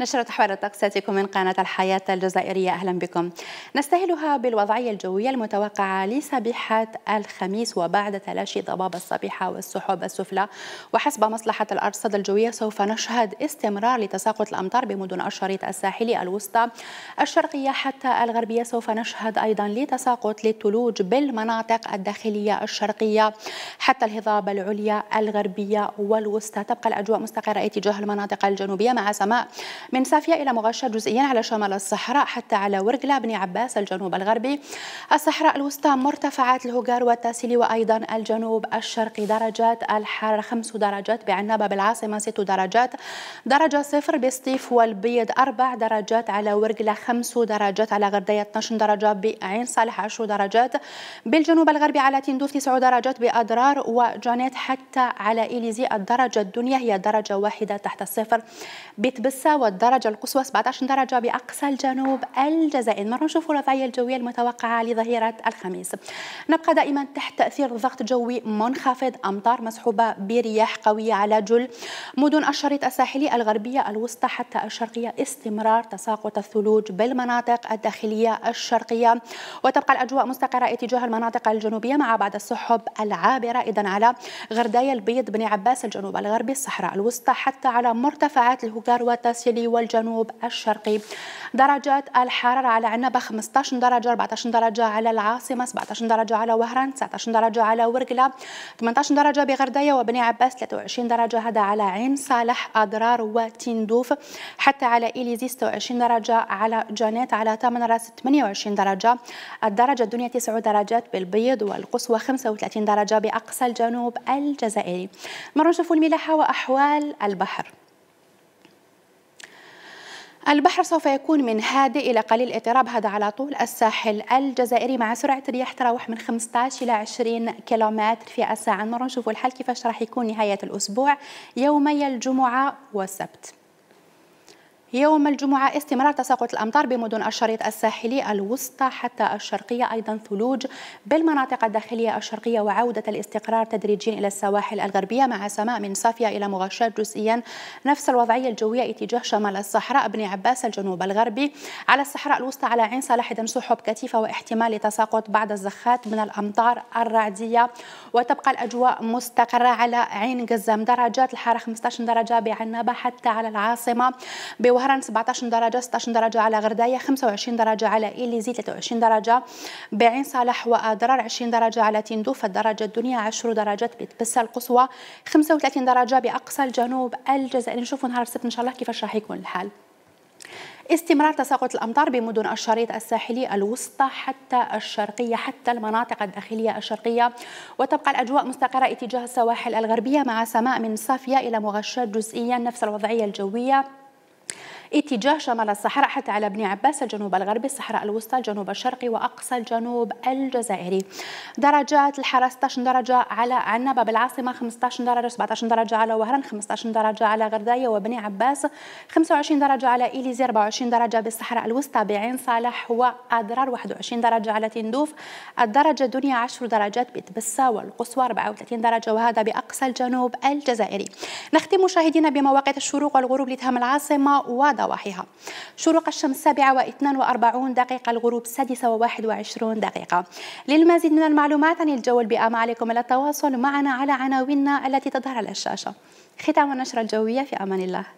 نشرة حوار الطقس تأتيكم من قناة الحياة الجزائرية أهلا بكم نستهلها بالوضعية الجوية المتوقعة لصبيحة الخميس وبعد تلاشي ضباب الصبيحة والسحب السفلى وحسب مصلحة الأرصاد الجوية سوف نشهد استمرار لتساقط الأمطار بمدن الشريط الساحلي الوسطى الشرقية حتى الغربية سوف نشهد أيضا لتساقط للثلوج بالمناطق الداخلية الشرقية حتى الهضاب العليا الغربية والوسطى تبقى الأجواء مستقرة اتجاه المناطق الجنوبية مع سماء من سافيا إلى مغشى جزئيا على شمال الصحراء حتى على ورقلة بني عباس الجنوب الغربي الصحراء الوسطى مرتفعات الهجار والتاسيلي وأيضا الجنوب الشرقي درجات الحرارة 5 درجات بعنابة بالعاصمة 6 درجات درجة صفر بسطيف والبيض 4 درجات على ورقلة 5 درجات على غردية 12 درجة بعين صالح 10 درجات بالجنوب الغربي على تندوف 9 درجات بأضرار وجانيت حتى على إليزي الدرجة الدنيا هي درجة واحدة تحت الصفر بتبسة الدرجة القصوى 17 درجة بأقصى الجنوب الجزائر مرة نشوف الوضعية الجوية المتوقعة لظهيرة الخميس نبقى دائما تحت تأثير ضغط جوي منخفض أمطار مصحوبة برياح قوية على جل مدن الشريط الساحلي الغربية الوسطى حتى الشرقية استمرار تساقط الثلوج بالمناطق الداخلية الشرقية وتبقى الأجواء مستقرة اتجاه المناطق الجنوبية مع بعض السحب العابرة إذا على غرداية البيض بن عباس الجنوب الغربي الصحراء الوسطى حتى على مرتفعات الهوكار وتاسيلي والجنوب الشرقي درجات الحرارة على عنابة 15 درجة 14 درجة على العاصمة 17 درجة على وهران 19 درجة على ورقلة 18 درجة بغردية وبني عباس 23 درجة هذا على عين صالح أضرار وتندوف حتى على إليزي 26 درجة على جانيت على تامن راس 28 درجة الدرجة الدنيا 9 درجات بالبيض والقصوى 35 درجة بأقصى الجنوب الجزائري مرة نشوفوا الملاحة وأحوال البحر البحر سوف يكون من هادئ إلى قليل اضطراب هذا على طول الساحل الجزائري مع سرعة رياح تراوح من 15 إلى 20 كيلومتر في الساعة نرى نشوف الحال كيفاش راح يكون نهاية الأسبوع يومي الجمعة والسبت يوم الجمعة استمرار تساقط الأمطار بمدن الشريط الساحلي الوسطى حتى الشرقية أيضا ثلوج بالمناطق الداخلية الشرقية وعودة الاستقرار تدريجيا إلى السواحل الغربية مع سماء من صافية إلى مغشات جزئيا نفس الوضعية الجوية اتجاه شمال الصحراء بن عباس الجنوب الغربي على الصحراء الوسطى على عين صالح دم سحب كثيفة واحتمال تساقط بعض الزخات من الأمطار الرعدية وتبقى الأجواء مستقرة على عين قزم درجات الحرارة 15 درجة بعنابة حتى على العاصمة وهران 17 درجة 16 درجة على غرداية 25 درجة على إيليزي 23 درجة بعين صالح وأدرار 20 درجة على تندوف الدرجة الدنيا 10 درجات بتبسة القصوى 35 درجة بأقصى الجنوب الجزائر نشوفوا نهار السبت إن شاء الله كيفاش راح يكون الحال استمرار تساقط الامطار بمدن الشريط الساحلي الوسطى حتى الشرقيه حتى المناطق الداخليه الشرقيه وتبقى الاجواء مستقره اتجاه السواحل الغربيه مع سماء من صافيه الى مغشاه جزئيا نفس الوضعيه الجويه اتجاه شمال الصحراء حتى على بني عباس الجنوب الغربي الصحراء الوسطى الجنوب الشرقي وأقصى الجنوب الجزائري درجات الحرارة 16 درجة على عنابة بالعاصمة 15 درجة 17 درجة على وهران 15 درجة على غرداية وبني عباس 25 درجة على إيليزي 24 درجة بالصحراء الوسطى بعين صالح وأضرار 21 درجة على تندوف الدرجة الدنيا 10 درجات بتبسة والقصوى 34 درجة وهذا بأقصى الجنوب الجزائري نختم مشاهدينا بمواقع الشروق والغروب لتهم العاصمة و ضواحيها شروق الشمس 7 و 42 دقيقة الغروب 6 و 21 دقيقة للمزيد من المعلومات عن الجو البيئة ما عليكم التواصل معنا على عناويننا التي تظهر على الشاشة ختام النشرة الجوية في أمان الله